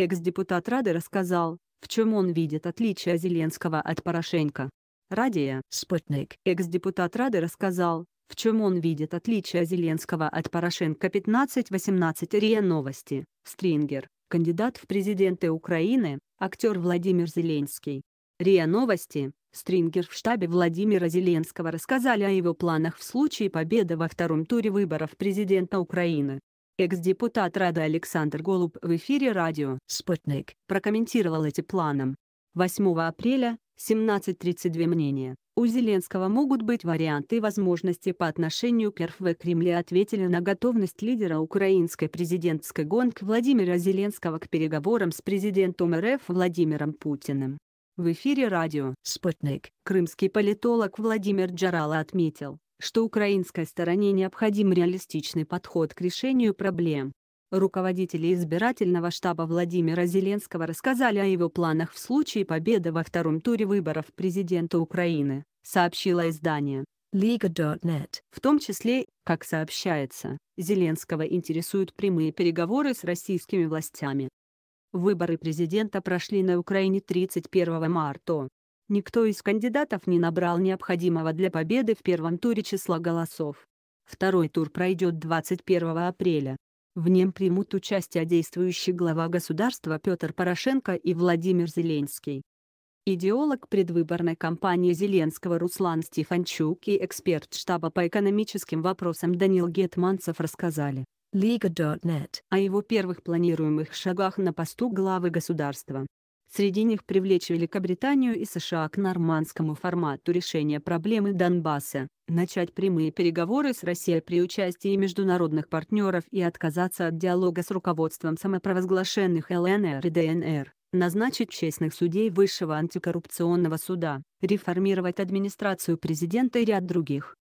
Экс-депутат Рады рассказал, в чем он видит отличие Зеленского от Порошенко. Радия «Спутник». Экс-депутат Рады рассказал, в чем он видит отличие Зеленского от Порошенко 15-18 РИА Новости, Стрингер, кандидат в президенты Украины, актер Владимир Зеленский. РИА Новости, Стрингер в штабе Владимира Зеленского рассказали о его планах в случае победы во втором туре выборов президента Украины. Экс-депутат Рада Александр Голуб в эфире радио «Спутник» прокомментировал эти планы. 8 апреля, 17.32 мнение У Зеленского могут быть варианты и возможности по отношению к РФВ Кремле ответили на готовность лидера украинской президентской гонки Владимира Зеленского к переговорам с президентом РФ Владимиром Путиным. В эфире радио «Спутник» крымский политолог Владимир Джарала отметил, что украинской стороне необходим реалистичный подход к решению проблем. Руководители избирательного штаба Владимира Зеленского рассказали о его планах в случае победы во втором туре выборов президента Украины, сообщило издание. Liga.net. В том числе, как сообщается, Зеленского интересуют прямые переговоры с российскими властями. Выборы президента прошли на Украине 31 марта. Никто из кандидатов не набрал необходимого для победы в первом туре числа голосов. Второй тур пройдет 21 апреля. В нем примут участие действующий глава государства Петр Порошенко и Владимир Зеленский. Идеолог предвыборной кампании Зеленского Руслан Стефанчук и эксперт штаба по экономическим вопросам Данил Гетманцев рассказали Liga.net о его первых планируемых шагах на посту главы государства. Среди них привлечь Великобританию и США к нормандскому формату решения проблемы Донбасса, начать прямые переговоры с Россией при участии международных партнеров и отказаться от диалога с руководством самопровозглашенных ЛНР и ДНР, назначить честных судей Высшего антикоррупционного суда, реформировать администрацию президента и ряд других.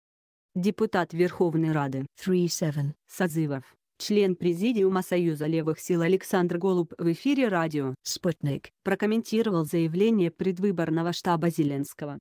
Депутат Верховной Рады 37 созывов член Президиума Союза левых сил Александр Голуб в эфире радио «Спутник» прокомментировал заявление предвыборного штаба Зеленского.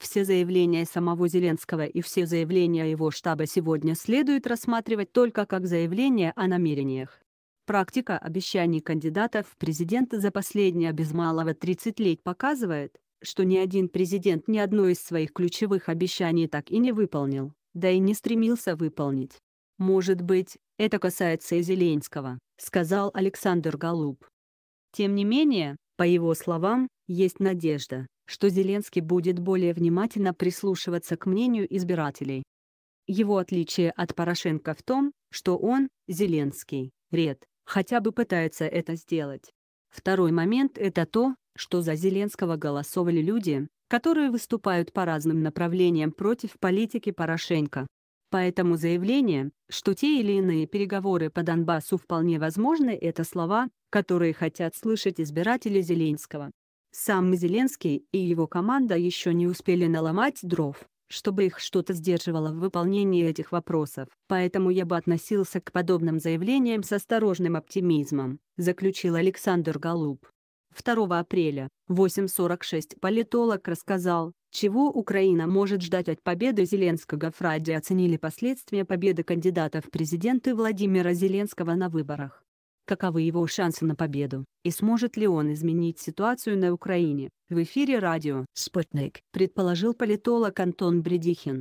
Все заявления самого Зеленского и все заявления его штаба сегодня следует рассматривать только как заявления о намерениях. Практика обещаний кандидатов в президенты за последние без малого 30 лет показывает, что ни один президент ни одно из своих ключевых обещаний так и не выполнил, да и не стремился выполнить. «Может быть, это касается и Зеленского», — сказал Александр Голуб. Тем не менее, по его словам, есть надежда, что Зеленский будет более внимательно прислушиваться к мнению избирателей. Его отличие от Порошенко в том, что он, Зеленский, ред, хотя бы пытается это сделать. Второй момент – это то, что за Зеленского голосовали люди, которые выступают по разным направлениям против политики Порошенко. Поэтому заявление, что те или иные переговоры по Донбассу вполне возможны, это слова, которые хотят слышать избиратели Зеленского. Сам Зеленский и его команда еще не успели наломать дров, чтобы их что-то сдерживало в выполнении этих вопросов, поэтому я бы относился к подобным заявлениям с осторожным оптимизмом, заключил Александр Голуб. 2 апреля, 8.46 политолог рассказал, чего Украина может ждать от победы Зеленского? Фради оценили последствия победы кандидата в президенты Владимира Зеленского на выборах. Каковы его шансы на победу, и сможет ли он изменить ситуацию на Украине? В эфире радио «Спутник» предположил политолог Антон Бредихин.